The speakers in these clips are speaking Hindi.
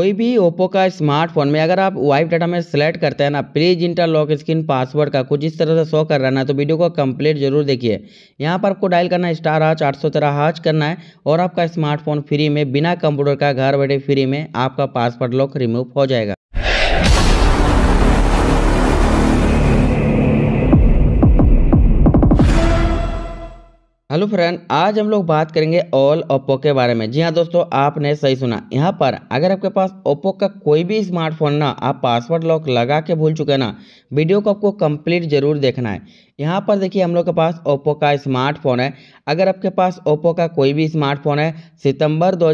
कोई भी ओप्पो का स्मार्टफोन में अगर आप वाइफ डाटा में सेलेक्ट करते हैं ना please enter lock screen password का कुछ इस तरह से शो कर रहा है ना तो वीडियो को कंप्लीट जरूर देखिए यहाँ पर आपको डायल करना है स्टार हाच आठ सौ तेरह हाच करना है और आपका स्मार्टफोन फ्री में बिना कंप्यूटर का घर बैठे फ्री में आपका पासवर्ड लॉक रिमूव हो जाएगा हेलो फ्रेंड आज हम लोग बात करेंगे ऑल ओप्पो के बारे में जी हाँ दोस्तों आपने सही सुना यहाँ पर अगर आपके पास ओप्पो का कोई भी स्मार्टफोन ना आप पासवर्ड लॉक लगा के भूल चुके ना वीडियो को आपको कंप्लीट जरूर देखना है यहाँ पर देखिए हम लोग के पास ओप्पो का स्मार्टफोन है अगर आपके पास ओप्पो का कोई भी स्मार्टफोन है सितंबर दो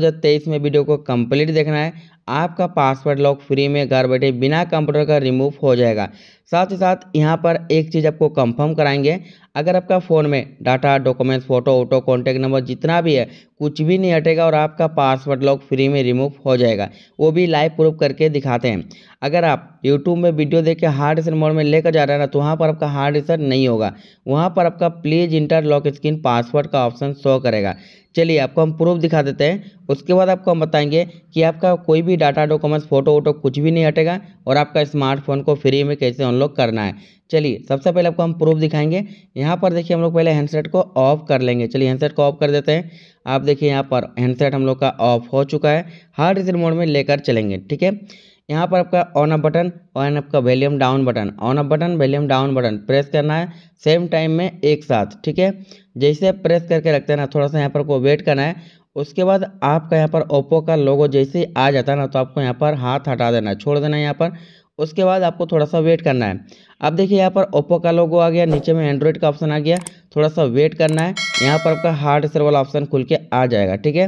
में वीडियो को कम्प्लीट देखना है आपका पासवर्ड लॉक फ्री में घर बैठे बिना कंप्यूटर का रिमूव हो जाएगा साथ ही साथ यहाँ पर एक चीज़ आपको कंफर्म कराएंगे अगर आपका फ़ोन में डाटा डॉक्यूमेंट्स फोटो वोटो कॉन्टैक्ट नंबर जितना भी है कुछ भी नहीं हटेगा और आपका पासवर्ड लॉक फ्री में रिमूव हो जाएगा वो भी लाइव प्रूफ करके दिखाते हैं अगर आप यूट्यूब में वीडियो देख के हार्ड रिसर मोड में लेकर जा रहे हैं ना तो वहाँ पर आपका हार्ड रिसर नहीं होगा वहाँ पर आपका please enter lock screen password का ऑप्शन शो करेगा चलिए आपको हम प्रूफ दिखा देते हैं उसके बाद आपको हम बताएंगे कि आपका कोई भी डाटा डॉक्यूमेंट्स फोटो वोटो कुछ भी नहीं हटेगा और आपका स्मार्टफोन को फ्री में कैसे अनलॉक करना है चलिए सबसे पहले आपको हम प्रूफ दिखाएंगे यहाँ पर देखिए हम लोग पहले हैंडसेट को ऑफ कर लेंगे चलिए हैंडसेट को ऑफ कर देते हैं आप देखिए यहाँ पर हैंडसेट हम लोग का ऑफ हो चुका है हार्ड रिसेट मोड में लेकर चलेंगे ठीक है यहाँ पर आपका ऑन अप बटन और आपका volume down button on up button volume down button press करना है सेम टाइम में एक साथ ठीक है जैसे प्रेस करके रखते हैं ना थोड़ा सा यहाँ पर को वेट करना है उसके बाद आपका यहाँ पर ओप्पो का लोगो जैसे ही आ जाता है ना तो आपको यहाँ पर हाथ हटा देना है छोड़ देना है यहाँ पर उसके बाद आपको थोड़ा सा वेट करना है अब देखिए यहाँ पर ओप्पो का लोगो आ गया नीचे में एंड्रॉयड का ऑप्शन आ गया थोड़ा सा वेट करना है यहाँ पर आपका हार्ड सर वाला ऑप्शन खुल के आ जाएगा ठीक है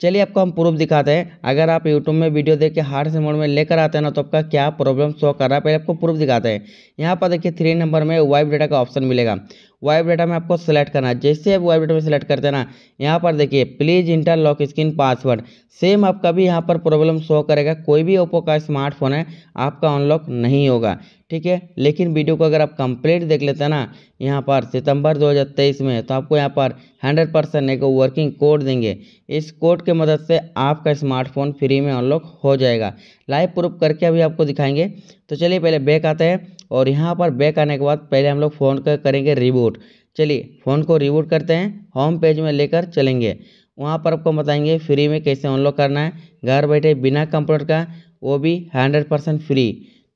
चलिए आपको हम प्रूफ दिखाते हैं अगर आप यूट्यूब में वीडियो देख के हार्ड से मोड में लेकर आते हैं ना तो आपका क्या प्रॉब्लम शो कर रहा है पहले आपको प्रूफ दिखाते हैं यहाँ पर देखिए थ्री नंबर में वाइप डाटा का ऑप्शन मिलेगा वाइब डाटा में आपको सेलेक्ट करना है जैसे आप वाइब डाटा में सेलेक्ट करते हैं ना यहाँ पर देखिए please enter lock screen password same आपका भी यहाँ पर प्रॉब्लम शो करेगा कोई भी ओप्पो का स्मार्टफोन है आपका अनलॉक नहीं होगा ठीक है लेकिन वीडियो को अगर आप कंप्लीट देख लेते हैं ना यहाँ पर सितंबर 2023 में तो आपको यहाँ पर 100 परसेंट एक वर्किंग कोड देंगे इस कोड के मदद से आपका स्मार्टफोन फ्री में अनलॉक हो जाएगा लाइव प्रूफ करके अभी आपको दिखाएंगे तो चलिए पहले बैक आते हैं और यहाँ पर बैक आने के बाद पहले हम लोग फ़ोन का करेंगे रिबूट चलिए फ़ोन को रिबूट करते हैं होम पेज में लेकर चलेंगे वहाँ पर आपको बताएंगे फ्री में कैसे अनलॉक करना है घर बैठे बिना कंप्यूटर का वो भी हंड्रेड परसेंट फ्री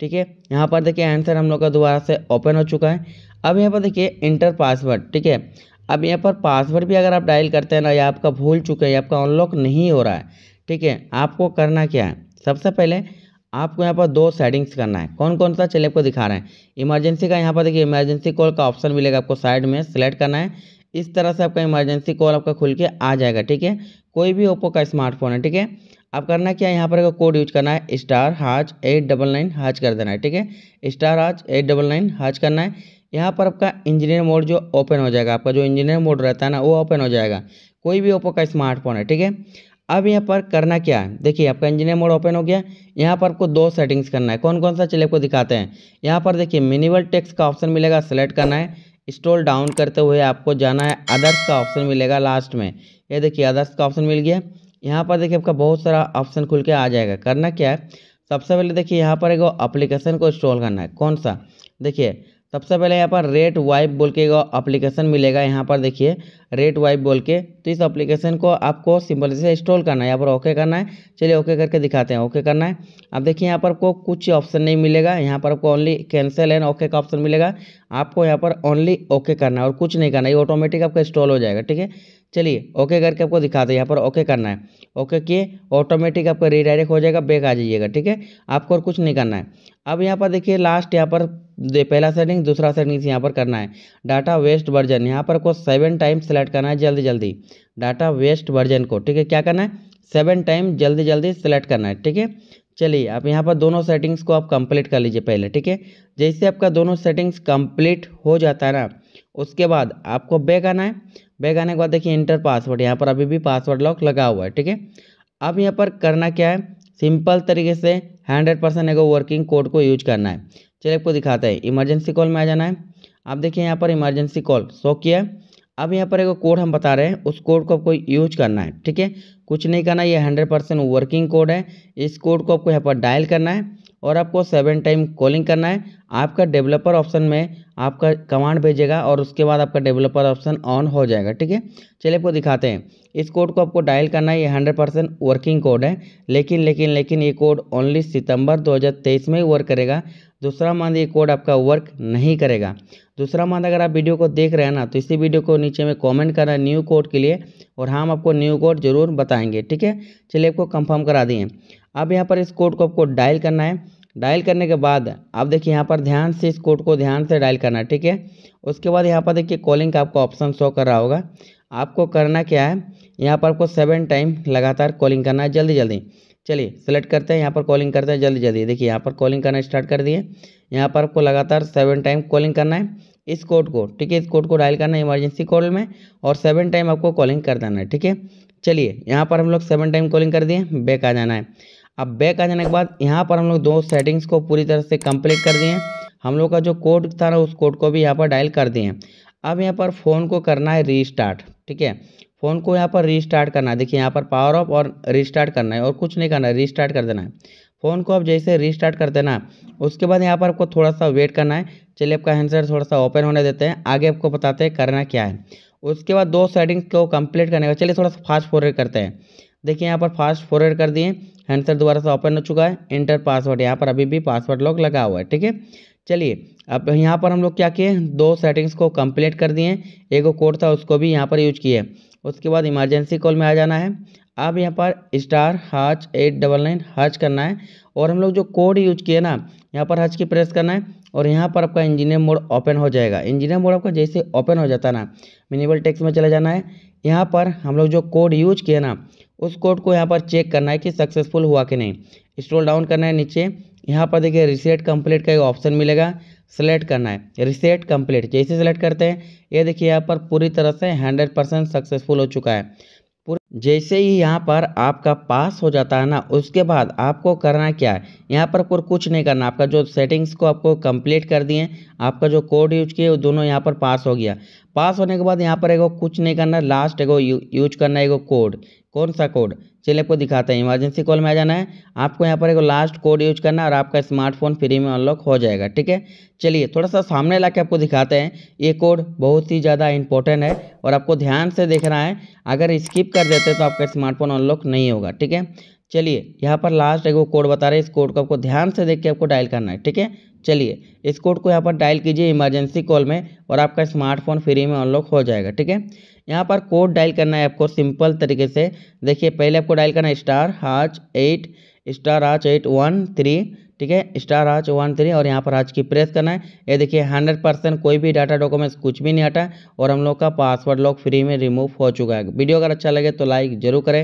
ठीक है यहाँ पर देखिए आंसर हम लोग का दोबारा से ओपन हो चुका है अब यहाँ पर देखिए इंटर पासवर्ड ठीक है अब यहाँ पर पासवर्ड भी अगर आप डायल करते हैं ना या आपका भूल चुके हैं आपका अनलॉक नहीं हो रहा है ठीक है आपको करना क्या है सबसे पहले आपको यहाँ पर दो सेटिंग्स करना है कौन कौन सा चलिए आपको दिखा रहे हैं इमरजेंसी का यहाँ पर देखिए इमरजेंसी कॉल का ऑप्शन मिलेगा आपको साइड में सेलेक्ट करना है इस तरह से आपका इमरजेंसी कॉल आपका खुल के आ जाएगा ठीक है कोई भी ओप्पो का स्मार्टफोन है ठीक है आप करना क्या है यहाँ पर कोड यूज करना है स्टार हाज एट डबल नाइन हाज कर देना है ठीक है स्टार हाज एट डबल नाइन हाज करना है यहाँ पर आपका इंजीनियर मोड जो ओपन हो जाएगा आपका जो इंजीनियर मोड रहता है ना वो ओपन हो जाएगा कोई भी ओप्पो का स्मार्टफोन है ठीक है अब यहाँ पर करना क्या है देखिए आपका इंजीनियर मोड ओपन हो गया यहाँ पर आपको दो सेटिंग्स करना है कौन कौन सा चले आपको दिखाते हैं यहाँ पर देखिए मिनिमल टैक्स का ऑप्शन मिलेगा सेलेक्ट करना है स्टोल डाउन करते हुए आपको जाना है अदर्स का ऑप्शन मिलेगा लास्ट में ये देखिए अदर्स का ऑप्शन मिल गया यहाँ पर देखिए आपका बहुत सारा ऑप्शन खुल के आ जाएगा करना क्या है सबसे पहले देखिए यहाँ पर एक अप्लीकेशन को इंस्टॉल करना है कौन सा देखिए सबसे पहले यहाँ पर रेट वाइप बोल के अप्लीकेशन मिलेगा यहाँ पर देखिए रेट वाइप बोल के तो इस अप्लीकेशन को आपको सिंपल से इंस्टॉल करना है यहाँ पर ओके करना है चलिए ओके करके दिखाते हैं ओके करना है अब देखिए यहाँ पर आपको कुछ ऑप्शन नहीं मिलेगा यहाँ पर आपको ओनली कैंसिल एंड ओके का ऑप्शन मिलेगा आपको यहाँ पर ओनली ओके करना है और कुछ नहीं करना ये ऑटोमेटिक आपका इंस्टॉल हो जाएगा ठीक है चलिए ओके करके आपको दिखाते हैं यहाँ पर ओके करना है ओके किए ऑटोमेटिक आपका रीडायरेक्ट हो जाएगा बैक आ जाइएगा ठीक है आपको और कुछ नहीं करना है अब यहाँ पर देखिए लास्ट यहाँ पर पहला सेटिंग दूसरा सेटिंग्स यहाँ पर करना है डाटा वेस्ट वर्जन यहाँ पर को सेवन टाइम सेलेक्ट करना है जल्दी जल्दी डाटा वेस्ट वर्जन को ठीक है क्या करना है सेवन टाइम जल्दी जल्दी सेलेक्ट करना है ठीक है चलिए आप यहाँ पर दोनों सेटिंग्स को आप कंप्लीट कर लीजिए पहले ठीक है जैसे आपका दोनों सेटिंग्स कंप्लीट हो जाता है ना उसके बाद आपको बैक आना है बैग आने के बाद देखिए इंटर पासवर्ड यहाँ पर अभी भी पासवर्ड लॉक लगा हुआ है ठीक है अब यहाँ पर करना क्या है सिंपल तरीके से हंड्रेड परसेंट एगो वर्किंग कोड को यूज करना है चलिए आपको दिखाता है इमरजेंसी कॉल में आ जाना है आप देखिए यहाँ पर इमरजेंसी कॉल शो किया है अब यहाँ पर एगो कोड हम बता रहे हैं उस कोड को आपको यूज करना है ठीक है कुछ नहीं करना ये हंड्रेड परसेंट वर्किंग कोड है इस कोड को आपको यहाँ पर डायल करना है और आपको सेवन टाइम कॉलिंग करना है आपका डेवलपर ऑप्शन में आपका कमांड भेजेगा और उसके बाद आपका डेवलपर ऑप्शन ऑन हो जाएगा ठीक है चलिए आपको दिखाते हैं इस कोड को आपको डायल करना है ये हंड्रेड परसेंट वर्किंग कोड है लेकिन लेकिन लेकिन ये कोड ओनली सितंबर 2023 में ही वर्क करेगा दूसरा मंथ ये कोड आपका वर्क नहीं करेगा दूसरा मंथ अगर आप वीडियो को देख रहे हैं ना तो इसी वीडियो को नीचे में कमेंट करना न्यू कोड के लिए और हाँ, हम आपको न्यू कोड जरूर बताएंगे ठीक है चलिए आपको कंफर्म करा दिए अब यहाँ पर इस कोड को आपको डायल करना है डायल करने के बाद आप देखिए यहाँ पर ध्यान से इस कोड को ध्यान से डायल करना है ठीक है उसके बाद यहाँ पर देखिए कॉलिंग का आपको ऑप्शन शो कर रहा होगा आपको करना क्या है यहाँ पर आपको सेवन टाइम लगातार कॉलिंग करना है जल्दी जल्दी चलिए सेलेक्ट करते हैं यहाँ पर कॉलिंग करते हैं जल्दी जल्दी देखिए यहाँ पर कॉलिंग करना स्टार्ट कर दिए यहाँ पर आपको लगातार सेवन टाइम कॉलिंग करना है इस कोड को ठीक है इस कोड को डायल करना है इमरजेंसी कॉल में और सेवन टाइम आपको कॉलिंग कर देना है ठीक है चलिए यहाँ पर हम लोग सेवन टाइम कॉलिंग कर दिए बैक आ जाना है अब बैक आ जाने के बाद यहाँ पर हम लोग दो सेटिंग्स को पूरी तरह से कंप्लीट कर दिए हम लोग का जो कोड था ना उस कोड को भी यहाँ पर डायल कर दिए अब यहाँ पर फ़ोन को करना है रीस्टार्ट ठीक है फ़ोन को यहाँ पर रीस्टार्ट करना है देखिए यहाँ पर पावर ऑफ और रीस्टार्ट करना है और कुछ नहीं करना है रीस्टार्ट कर देना है फ़ोन को आप जैसे रीस्टार्ट कर देना उसके बाद यहाँ पर आपको थोड़ा सा वेट करना है चलिए आपका हैंडसेट थोड़ा सा ओपन होने देते हैं आगे आपको बताते हैं करना क्या है उसके बाद दो सेटिंग्स को कम्प्लीट करने का चलिए थोड़ा सा फास्ट फॉरवर्ड करते हैं देखिए यहाँ पर फास्ट फॉरवर्ड कर दिए हैंडसेट दोबारा से ओपन हो चुका है इंटर पासवर्ड यहाँ पर अभी भी पासवर्ड लॉक लगा हुआ है ठीक है चलिए अब यहाँ पर हम लोग क्या किए दो सेटिंग्स को कम्प्लीट कर दिए एक कोड था उसको भी यहाँ पर यूज किए उसके बाद इमरजेंसी कॉल में आ जाना है आप यहाँ पर star hash eight double nine हाच करना है और हम लोग जो कोड यूज किए ना यहाँ पर हच की प्रेस करना है और यहाँ पर आपका इंजीनियर मोड ओपन हो जाएगा इंजीनियर मोड आपका जैसे ओपन हो जाता ना मिनिमल टेक्स में चला जाना है यहाँ पर हम लोग जो कोड यूज किए ना उस कोड को यहाँ पर चेक करना है कि सक्सेसफुल हुआ कि नहीं स्ट्रोल डाउन करना है नीचे यहाँ पर देखिए रिसेट कंप्लीट का एक ऑप्शन मिलेगा सेलेक्ट करना है रिसेट कंप्लीट जैसे सेलेक्ट करते हैं ये देखिए यहाँ पर पूरी तरह से हंड्रेड परसेंट सक्सेसफुल हो चुका है जैसे ही यहाँ पर आपका पास हो जाता है ना उसके बाद आपको करना क्या है यहाँ पर कुछ नहीं करना आपका जो सेटिंग्स को आपको कंप्लीट कर दिए आपका जो कोड यूज किए वो दोनों यहाँ पर पास हो गया पास होने के बाद यहाँ पर एगो कुछ नहीं करना लास्ट एगो यू, यूज करना एगो कोड कौन सा कोड चलिए आपको दिखाते हैं इमरजेंसी कॉल में आ जाना है आपको यहाँ पर एक लास्ट कोड यूज करना है और आपका स्मार्टफोन फ्री में अनलॉक हो जाएगा ठीक है चलिए थोड़ा सा सामने ला आपको दिखाते हैं ये कोड बहुत ही ज़्यादा इंपॉर्टेंट है और आपको ध्यान से देखना है अगर स्किप कर देते करते हैं तो आपका स्मार्टफोन अनलॉक नहीं होगा ठीक है चलिए यहाँ पर लास्ट एक वो कोड बता रहे हैं इस कोड को आपको ध्यान से देख के आपको डायल करना है ठीक है चलिए इस कोड को यहाँ पर डायल कीजिए इमरजेंसी कॉल में और आपका स्मार्टफोन फ्री में अनलॉक हो जाएगा ठीक है यहाँ पर कोड डायल करना है आपको सिंपल तरीके से देखिए पहले आपको डायल करना है star hash eight star hash eight one three ठीक है स्टार आज वन थ्री और यहाँ पर आज की प्रेस करना है ये देखिए हंड्रेड परसेंट कोई भी डाटा डॉक्यूमेंट्स कुछ भी नहीं हटा और हम लोग का पासवर्ड लॉक फ्री में रिमूव हो चुका है वीडियो अगर अच्छा लगे तो लाइक जरूर करें